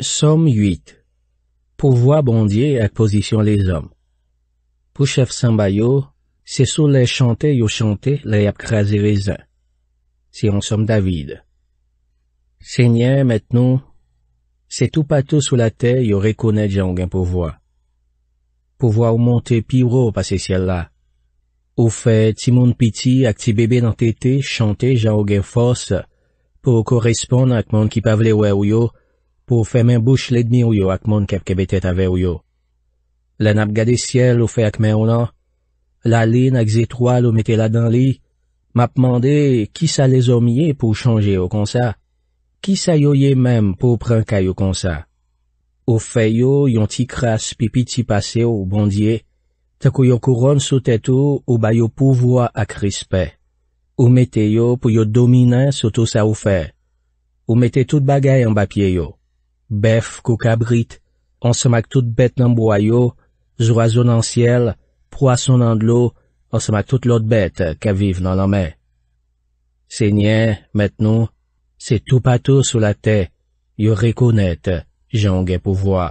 SOM 8 POUVOI BONDIER AK POSITION LE ZOM POU CHEF SEMBA YO, SE SOU LE CHANTE YO CHANTE LE YAP KRASE VEZIN. SE YON SOM DAVID. SENYE METNOU, SE TOU PA TOU SOU LA TE YO REKONET JE ANGEN POUVOI. POUVOI O MONTE PIWRO PA SE SEL LA. O FE TSI MONTE PITI AK TSI BEBE NAN TETE CHANTE JE ANGEN FOS POU KO RESPONDE AK MONTE KI PAVLE WEWYO pou fè men bouch lèdmi ou yo ak moun kep kebetet ave ou yo. Lè nap gade siel ou fè ak men ou nan, la lin ak zétroal ou metè la dan li, map mande ki sa lèzomye pou chanje ou konsa, ki sa yoye mem pou pranka ou konsa. Ou fè yo yon ti kras pipi ti pase ou bondye, takou yo kouron sou tètou ou bayo pouvoa ak rispe. Ou metè yo pou yo domina sou tout sa ou fè. Ou metè tout bagay an bapye yo. Bef kou kabrit, an semak tout bet nan boyo, zwa zo nan siel, proason nan dlo, an semak tout lot bet ka viv nan anmen. Se nye, met nou, se tou patou sou la te, yo rekonet, jan gen pou vwa.